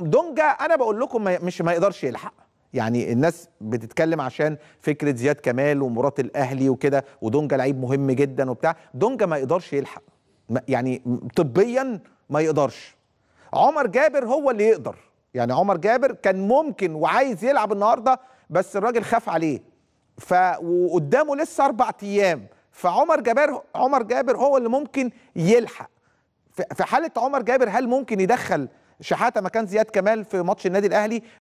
دونجا انا بقول لكم مش ما يقدرش يلحق يعني الناس بتتكلم عشان فكره زياد كمال ومرات الاهلي وكده ودونجا لعيب مهم جدا وبتاع دونجا ما يقدرش يلحق يعني طبيا ما يقدرش عمر جابر هو اللي يقدر يعني عمر جابر كان ممكن وعايز يلعب النهارده بس الراجل خاف عليه ف وقدامه لسه اربع ايام فعمر جابر عمر جابر هو اللي ممكن يلحق في حاله عمر جابر هل ممكن يدخل شحاته مكان زياد كمال في ماتش النادي الاهلي